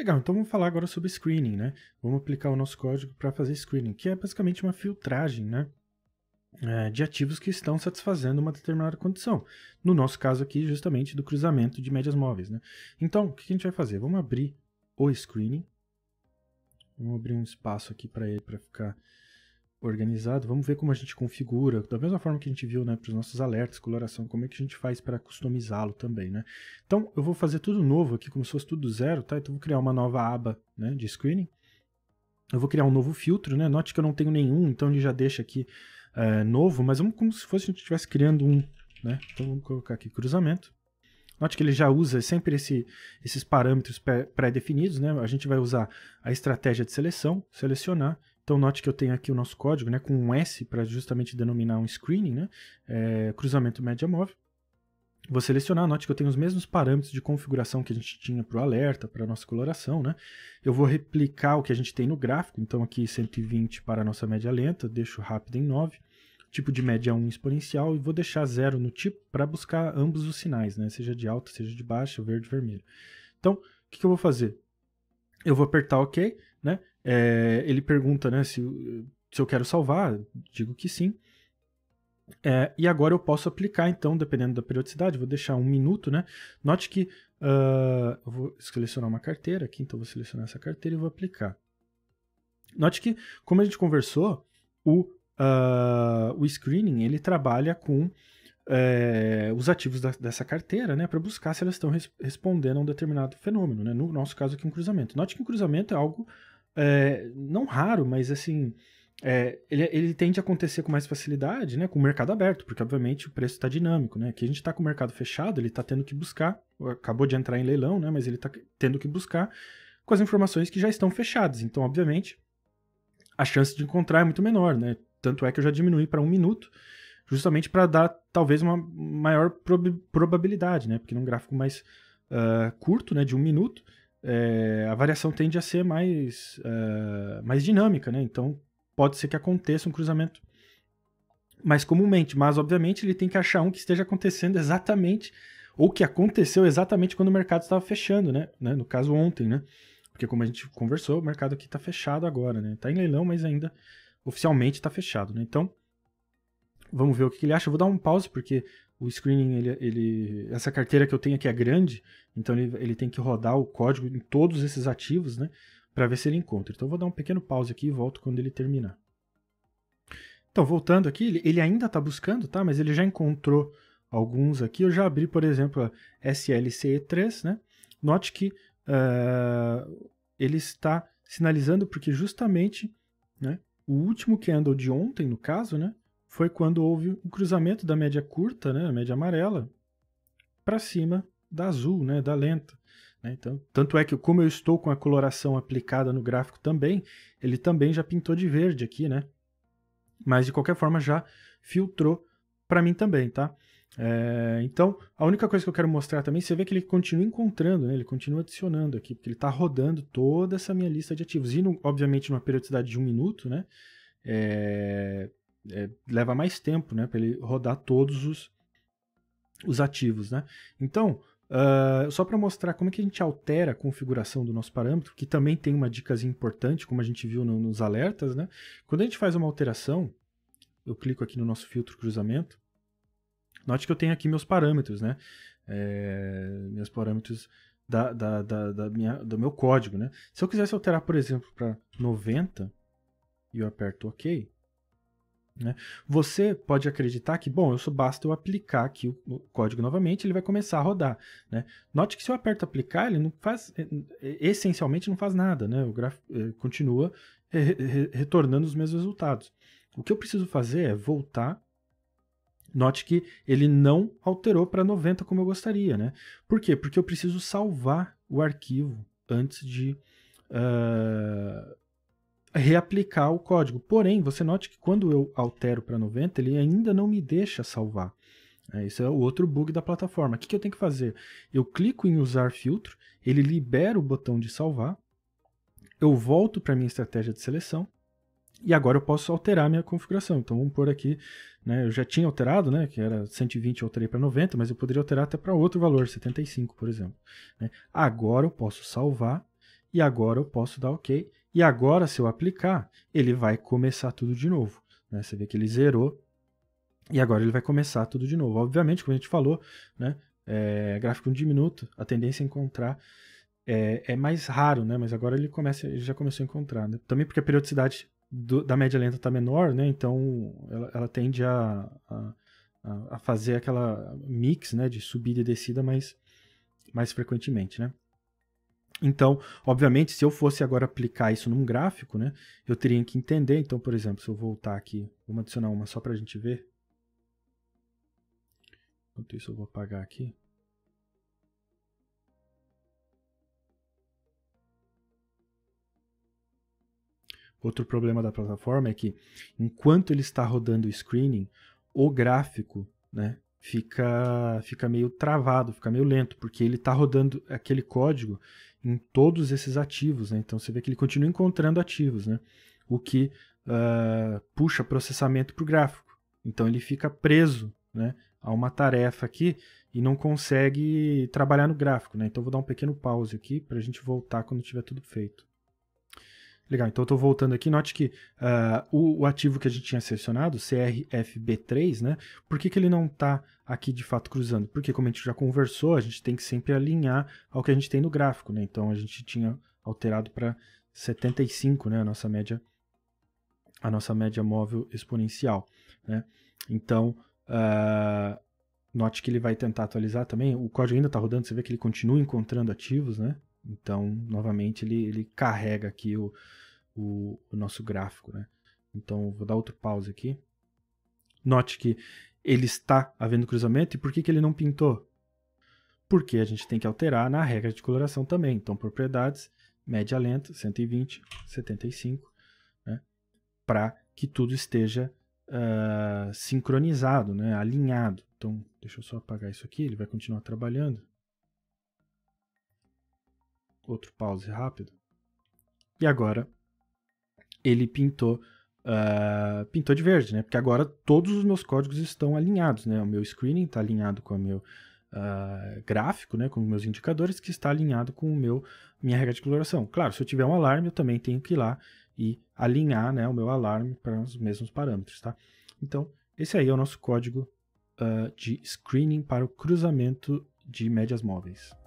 Legal, então vamos falar agora sobre screening, né? Vamos aplicar o nosso código para fazer screening, que é basicamente uma filtragem, né? É, de ativos que estão satisfazendo uma determinada condição. No nosso caso aqui, justamente, do cruzamento de médias móveis. Né? Então, o que a gente vai fazer? Vamos abrir o screening. Vamos abrir um espaço aqui para ele, para ficar organizado, vamos ver como a gente configura, da mesma forma que a gente viu né, para os nossos alertas, coloração, como é que a gente faz para customizá-lo também. Né? Então, eu vou fazer tudo novo aqui, como se fosse tudo zero, tá? então vou criar uma nova aba né, de screening. Eu vou criar um novo filtro, né? note que eu não tenho nenhum, então ele já deixa aqui é, novo, mas vamos como se fosse a gente estivesse criando um. Né? Então, vamos colocar aqui cruzamento. Note que ele já usa sempre esse, esses parâmetros pré-definidos, né? A gente vai usar a estratégia de seleção, selecionar, então note que eu tenho aqui o nosso código, né, com um S para justamente denominar um screening, né, é, cruzamento média móvel. Vou selecionar, note que eu tenho os mesmos parâmetros de configuração que a gente tinha para o alerta, para a nossa coloração, né? Eu vou replicar o que a gente tem no gráfico, então aqui 120 para a nossa média lenta, deixo rápido em 9, tipo de média 1 exponencial, e vou deixar 0 no tipo para buscar ambos os sinais, né? Seja de alta, seja de baixa, verde, vermelho. Então, o que, que eu vou fazer? Eu vou apertar OK, é, ele pergunta, né, se, se eu quero salvar, digo que sim. É, e agora eu posso aplicar, então, dependendo da periodicidade, vou deixar um minuto, né? Note que uh, eu vou selecionar uma carteira aqui, então vou selecionar essa carteira e vou aplicar. Note que, como a gente conversou, o, uh, o screening ele trabalha com é, os ativos da, dessa carteira, né, para buscar se elas estão res, respondendo a um determinado fenômeno, né? no nosso caso aqui um cruzamento. Note que um cruzamento é algo é, não raro, mas assim, é, ele, ele, tende a acontecer com mais facilidade, né, com o mercado aberto, porque obviamente o preço está dinâmico, né? Aqui a gente está com o mercado fechado, ele está tendo que buscar, acabou de entrar em leilão, né? Mas ele está tendo que buscar com as informações que já estão fechadas. Então, obviamente, a chance de encontrar é muito menor, né? Tanto é que eu já diminui para um minuto, justamente para dar talvez uma maior prob probabilidade, né? Porque num gráfico mais uh, curto, né, de um minuto, é, a variação tende a ser mais, uh, mais dinâmica, né? Então pode ser que aconteça um cruzamento mais comumente, mas obviamente ele tem que achar um que esteja acontecendo exatamente ou que aconteceu exatamente quando o mercado estava fechando, né? né? No caso ontem, né? Porque como a gente conversou, o mercado aqui está fechado agora, né? Está em leilão, mas ainda oficialmente está fechado, né? Então Vamos ver o que ele acha. Eu vou dar um pause, porque o screening, ele, ele, essa carteira que eu tenho aqui é grande, então ele, ele tem que rodar o código em todos esses ativos, né? Para ver se ele encontra. Então eu vou dar um pequeno pause aqui e volto quando ele terminar. Então, voltando aqui, ele, ainda está buscando, tá? Mas ele já encontrou alguns aqui. Eu já abri, por exemplo, a SLCE3, né? Note que uh, ele está sinalizando porque justamente né, o último candle de ontem, no caso, né? foi quando houve o cruzamento da média curta, né, a média amarela, para cima da azul, né, da lenta. Né? Então, tanto é que como eu estou com a coloração aplicada no gráfico também, ele também já pintou de verde aqui, né? Mas de qualquer forma já filtrou para mim também, tá? É, então, a única coisa que eu quero mostrar também, você vê que ele continua encontrando, né? ele continua adicionando aqui, porque ele está rodando toda essa minha lista de ativos. E, no, obviamente, numa periodicidade de um minuto, né? É, é, leva mais tempo, né, para ele rodar todos os, os ativos, né? Então, uh, só para mostrar como é que a gente altera a configuração do nosso parâmetro, que também tem uma dica importante, como a gente viu no, nos alertas, né? Quando a gente faz uma alteração, eu clico aqui no nosso filtro cruzamento, note que eu tenho aqui meus parâmetros, né? É, meus parâmetros da, da, da, da, minha, do meu código, né? Se eu quisesse alterar, por exemplo, para 90 e eu aperto OK, né? Você pode acreditar que, bom, eu só basta eu aplicar aqui o, o código novamente, ele vai começar a rodar. Né? Note que se eu aperto aplicar, ele não faz, é, é, essencialmente não faz nada, né? o gráfico é, continua re, re, retornando os mesmos resultados. O que eu preciso fazer é voltar. Note que ele não alterou para 90 como eu gostaria, né? Por quê? Porque eu preciso salvar o arquivo antes de, uh, reaplicar o código. Porém, você note que quando eu altero para 90, ele ainda não me deixa salvar. É, isso é o outro bug da plataforma. O que, que eu tenho que fazer? Eu clico em usar filtro, ele libera o botão de salvar, eu volto para minha estratégia de seleção, e agora eu posso alterar minha configuração. Então vamos pôr aqui, né, eu já tinha alterado, né, que era 120 eu alterei para 90, mas eu poderia alterar até para outro valor, 75, por exemplo. Né? Agora eu posso salvar e agora eu posso dar OK e agora, se eu aplicar, ele vai começar tudo de novo. Né? Você vê que ele zerou e agora ele vai começar tudo de novo. Obviamente, como a gente falou, né? É, gráfico diminuto, a tendência a encontrar é, é, mais raro, né? Mas agora ele começa, ele já começou a encontrar. Né? Também porque a periodicidade do, da média lenta está menor, né? Então ela, ela tende a, a, a, fazer aquela mix, né? De subida e descida mais, mais frequentemente, né? Então, obviamente, se eu fosse agora aplicar isso num gráfico, né, eu teria que entender. Então, por exemplo, se eu voltar aqui, vamos adicionar uma só para a gente ver. Enquanto isso, eu vou apagar aqui. Outro problema da plataforma é que, enquanto ele está rodando o screening, o gráfico né, fica fica meio travado, fica meio lento, porque ele está rodando aquele código em todos esses ativos, né? Então você vê que ele continua encontrando ativos, né? O que uh, puxa processamento para o gráfico. Então ele fica preso, né? A uma tarefa aqui e não consegue trabalhar no gráfico, né? Então vou dar um pequeno pause aqui para a gente voltar quando tiver tudo feito. Legal, então eu estou voltando aqui. Note que uh, o, o, ativo que a gente tinha selecionado, CRFB3, né? Por que, que ele não está aqui de fato cruzando? Porque, como a gente já conversou, a gente tem que sempre alinhar ao que a gente tem no gráfico, né? Então a gente tinha alterado para 75, né? A nossa média, a nossa média móvel exponencial, né? Então, uh, note que ele vai tentar atualizar também. O código ainda está rodando, você vê que ele continua encontrando ativos, né? Então, novamente, ele, ele carrega aqui o, o, o nosso gráfico, né? Então, vou dar outro pause aqui. Note que ele está havendo cruzamento, e por que, que ele não pintou? Porque a gente tem que alterar na regra de coloração também. Então, propriedades, média lenta, 120, 75, né? para que tudo esteja uh, sincronizado, né? alinhado. Então, deixa eu só apagar isso aqui, ele vai continuar trabalhando outro pause rápido. E agora ele pintou uh, pintou de verde, né? Porque agora todos os meus códigos estão alinhados, né? O meu screening está alinhado com o meu uh, gráfico, né? Com os meus indicadores que está alinhado com o meu minha regra de coloração. Claro, se eu tiver um alarme, eu também tenho que ir lá e alinhar, né? O meu alarme para os mesmos parâmetros, tá? Então esse aí é o nosso código uh, de screening para o cruzamento de médias móveis.